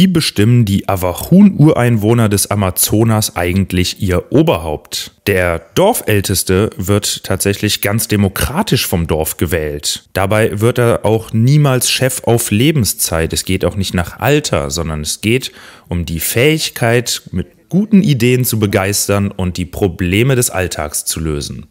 wie bestimmen die Avachun-Ureinwohner des Amazonas eigentlich ihr Oberhaupt? Der Dorfälteste wird tatsächlich ganz demokratisch vom Dorf gewählt. Dabei wird er auch niemals Chef auf Lebenszeit. Es geht auch nicht nach Alter, sondern es geht um die Fähigkeit, mit guten Ideen zu begeistern und die Probleme des Alltags zu lösen.